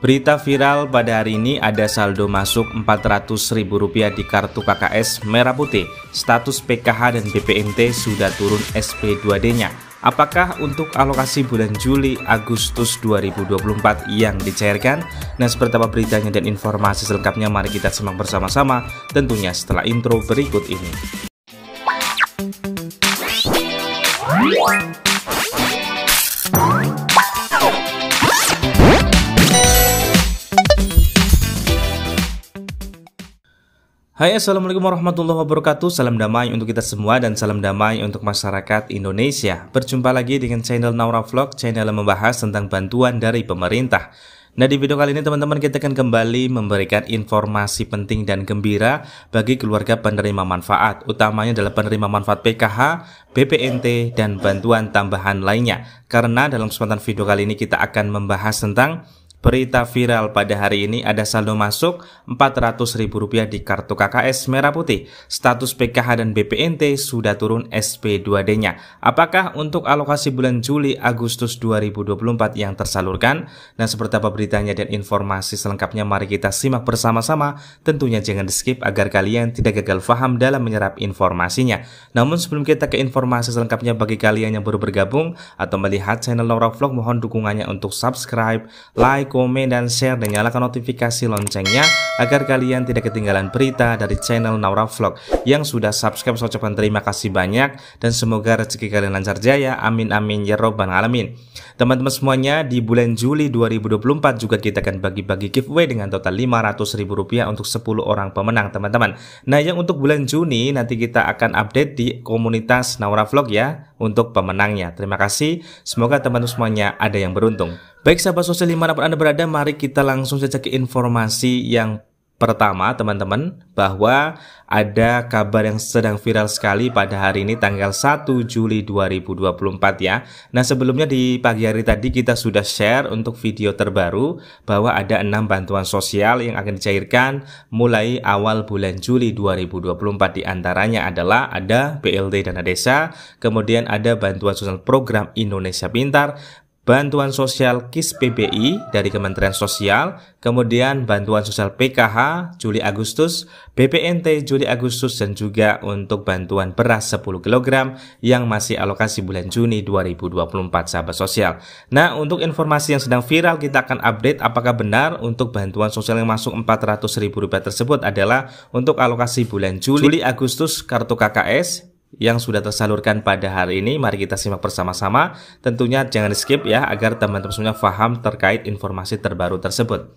Berita viral pada hari ini ada saldo masuk Rp400.000 di kartu KKS Merah Putih. Status PKH dan BPNT sudah turun SP2D-nya. Apakah untuk alokasi bulan Juli Agustus 2024 yang dicairkan? Nah, seperti apa beritanya dan informasi selengkapnya mari kita simak bersama-sama tentunya setelah intro berikut ini. Hai assalamualaikum warahmatullahi wabarakatuh Salam damai untuk kita semua dan salam damai untuk masyarakat Indonesia Berjumpa lagi dengan channel Naura Vlog Channel yang membahas tentang bantuan dari pemerintah Nah di video kali ini teman-teman kita akan kembali memberikan informasi penting dan gembira bagi keluarga penerima manfaat Utamanya adalah penerima manfaat PKH, BPNT, dan bantuan tambahan lainnya Karena dalam kesempatan video kali ini kita akan membahas tentang Berita viral pada hari ini ada saldo masuk Rp400.000 di kartu KKS Merah Putih. Status PKH dan BPNT sudah turun SP2D-nya. Apakah untuk alokasi bulan Juli Agustus 2024 yang tersalurkan? Nah seperti apa beritanya dan informasi selengkapnya mari kita simak bersama-sama. Tentunya jangan di skip agar kalian tidak gagal paham dalam menyerap informasinya. Namun sebelum kita ke informasi selengkapnya bagi kalian yang baru bergabung atau melihat channel Laura Vlog mohon dukungannya untuk subscribe, like, like, komen, dan share, dan nyalakan notifikasi loncengnya agar kalian tidak ketinggalan berita dari channel Naura Vlog. Yang sudah subscribe, saya ucapkan terima kasih banyak dan semoga rezeki kalian lancar jaya. Amin amin ya robbal alamin. Teman-teman semuanya, di bulan Juli 2024 juga kita akan bagi-bagi giveaway dengan total 500 ribu rupiah untuk 10 orang pemenang, teman-teman. Nah, yang untuk bulan Juni nanti kita akan update di komunitas Naura Vlog ya untuk pemenangnya. Terima kasih. Semoga teman-teman semuanya ada yang beruntung. Baik sahabat sosial dimanapun Anda berada, mari kita langsung saja ke informasi yang Pertama, teman-teman, bahwa ada kabar yang sedang viral sekali pada hari ini tanggal 1 Juli 2024 ya. Nah, sebelumnya di pagi hari tadi kita sudah share untuk video terbaru bahwa ada enam bantuan sosial yang akan dicairkan mulai awal bulan Juli 2024 di antaranya adalah ada BLT dana desa, kemudian ada bantuan sosial program Indonesia Pintar, bantuan sosial KIS PBI dari Kementerian Sosial, kemudian bantuan sosial PKH Juli Agustus, BPNT Juli Agustus dan juga untuk bantuan beras 10 kg yang masih alokasi bulan Juni 2024 sahabat sosial. Nah, untuk informasi yang sedang viral kita akan update apakah benar untuk bantuan sosial yang masuk 400 ribu rupiah tersebut adalah untuk alokasi bulan Juli, Juli Agustus kartu KKS, yang sudah tersalurkan pada hari ini. Mari kita simak bersama-sama. Tentunya jangan skip ya agar teman-teman semuanya paham terkait informasi terbaru tersebut.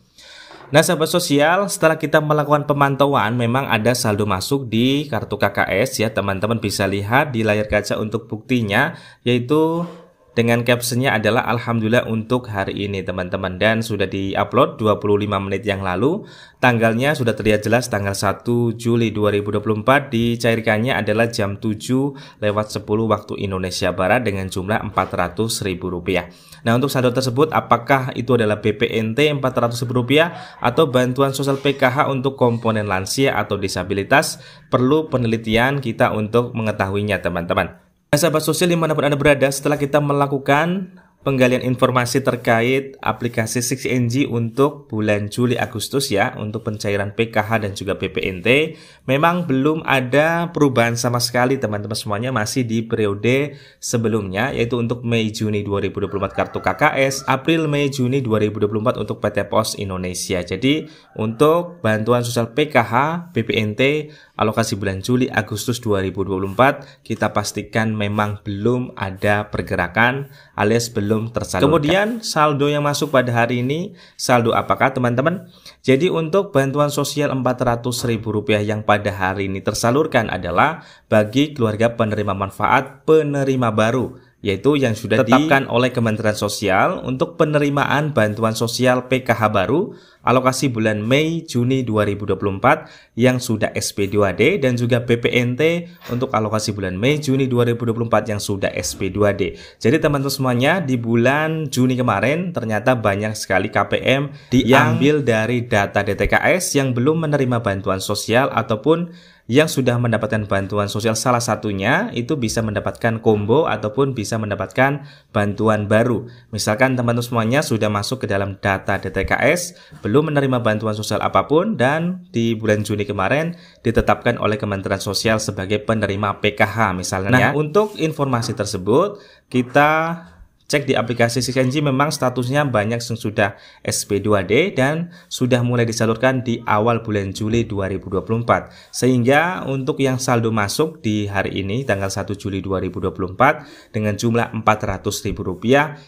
Nah, sahabat sosial, setelah kita melakukan pemantauan, memang ada saldo masuk di kartu KKS ya. Teman-teman bisa lihat di layar kaca untuk buktinya, yaitu dengan captionnya adalah Alhamdulillah untuk hari ini teman-teman dan sudah diupload 25 menit yang lalu tanggalnya sudah terlihat jelas tanggal 1 Juli 2024 dicairkannya adalah jam 7 lewat 10 waktu Indonesia Barat dengan jumlah 400 ribu rupiah nah untuk saldo tersebut apakah itu adalah BPNT 400 ribu rupiah atau bantuan sosial PKH untuk komponen lansia atau disabilitas perlu penelitian kita untuk mengetahuinya teman-teman Nah, sahabat sosial dimanapun Anda berada, setelah kita melakukan penggalian informasi terkait aplikasi 6NG untuk bulan Juli Agustus ya untuk pencairan PKH dan juga PPNT memang belum ada perubahan sama sekali teman-teman semuanya masih di periode sebelumnya yaitu untuk Mei Juni 2024 kartu KKS April Mei Juni 2024 untuk PT Pos Indonesia jadi untuk bantuan sosial PKH PPNT alokasi bulan Juli Agustus 2024 kita pastikan memang belum ada pergerakan alias belum belum tersalurkan. Kemudian saldo yang masuk pada hari ini, saldo apakah teman-teman? Jadi untuk bantuan sosial Rp400.000 yang pada hari ini tersalurkan adalah bagi keluarga penerima manfaat penerima baru yaitu yang sudah ditetapkan oleh Kementerian Sosial untuk penerimaan bantuan sosial PKH baru alokasi bulan Mei Juni 2024 yang sudah SP2D dan juga BPNT untuk alokasi bulan Mei Juni 2024 yang sudah SP2D. Jadi teman-teman semuanya di bulan Juni kemarin ternyata banyak sekali KPM diambil dari data DTKS yang belum menerima bantuan sosial ataupun yang sudah mendapatkan bantuan sosial salah satunya itu bisa mendapatkan combo ataupun bisa mendapatkan bantuan baru. Misalkan teman-teman semuanya sudah masuk ke dalam data DTKS, belum menerima bantuan sosial apapun dan di bulan Juni kemarin ditetapkan oleh Kementerian Sosial sebagai penerima PKH misalnya. Nah, ya. untuk informasi tersebut kita cek di aplikasi Sysenji memang statusnya banyak yang sudah SP2D dan sudah mulai disalurkan di awal bulan Juli 2024. Sehingga untuk yang saldo masuk di hari ini tanggal 1 Juli 2024 dengan jumlah Rp400.000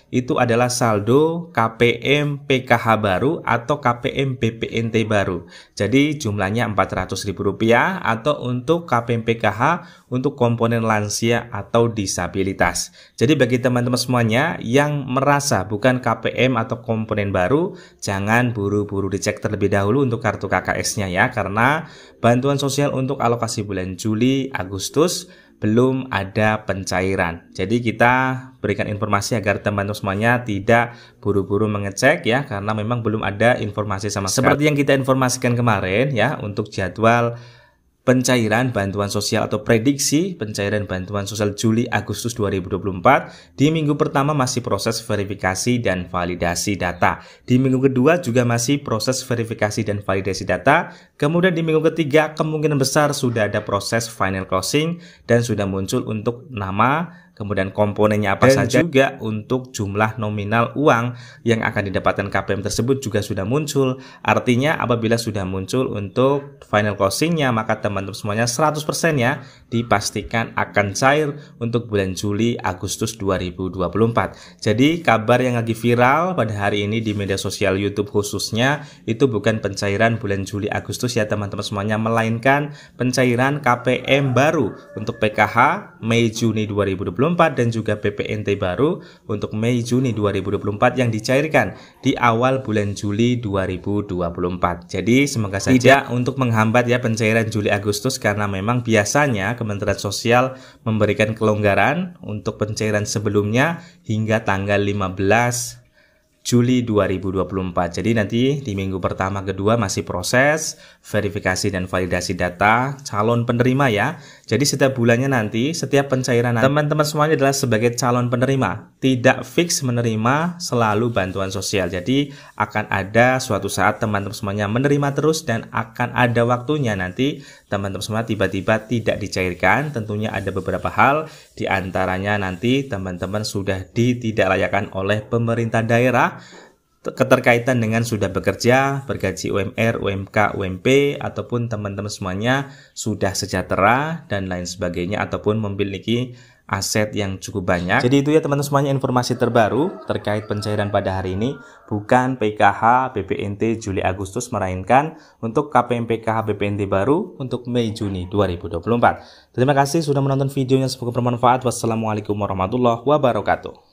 itu adalah saldo KPM PKH baru atau KPM BPNT baru. Jadi jumlahnya Rp400.000 atau untuk KPM PKH untuk komponen lansia atau disabilitas. Jadi bagi teman-teman semuanya yang merasa bukan KPM atau komponen baru, jangan buru-buru dicek terlebih dahulu untuk kartu KKS-nya ya, karena bantuan sosial untuk alokasi bulan Juli, Agustus belum ada pencairan. Jadi kita berikan informasi agar teman-teman semuanya tidak buru-buru mengecek ya karena memang belum ada informasi sama sekali. Seperti yang kita informasikan kemarin ya untuk jadwal pencairan bantuan sosial atau prediksi pencairan bantuan sosial Juli Agustus 2024 di minggu pertama masih proses verifikasi dan validasi data. Di minggu kedua juga masih proses verifikasi dan validasi data. Kemudian di minggu ketiga kemungkinan besar sudah ada proses final closing dan sudah muncul untuk nama kemudian komponennya apa Dan saja juga untuk jumlah nominal uang yang akan didapatkan KPM tersebut juga sudah muncul. Artinya apabila sudah muncul untuk final closingnya maka teman-teman semuanya 100% ya dipastikan akan cair untuk bulan Juli Agustus 2024. Jadi kabar yang lagi viral pada hari ini di media sosial YouTube khususnya itu bukan pencairan bulan Juli Agustus ya teman-teman semuanya melainkan pencairan KPM baru untuk PKH Mei Juni 2024. 2024 dan juga PPNT baru untuk Mei Juni 2024 yang dicairkan di awal bulan Juli 2024. Jadi semoga saja tidak untuk menghambat ya pencairan Juli Agustus karena memang biasanya Kementerian Sosial memberikan kelonggaran untuk pencairan sebelumnya hingga tanggal 15 Juli 2024. Jadi nanti di minggu pertama kedua masih proses verifikasi dan validasi data calon penerima ya. Jadi setiap bulannya nanti setiap pencairan teman-teman semuanya adalah sebagai calon penerima tidak fix menerima selalu bantuan sosial. Jadi akan ada suatu saat teman-teman semuanya menerima terus dan akan ada waktunya nanti teman-teman semua tiba-tiba tidak dicairkan. Tentunya ada beberapa hal di antaranya nanti teman-teman sudah ditidaklayakan oleh pemerintah daerah keterkaitan dengan sudah bekerja, bergaji UMR, UMK, UMP, ataupun teman-teman semuanya sudah sejahtera dan lain sebagainya, ataupun memiliki aset yang cukup banyak. Jadi itu ya teman-teman semuanya informasi terbaru terkait pencairan pada hari ini bukan PKH BPNT Juli Agustus melainkan untuk KPM PKH BPNT baru untuk Mei Juni 2024. Terima kasih sudah menonton videonya semoga bermanfaat. Wassalamualaikum warahmatullahi wabarakatuh.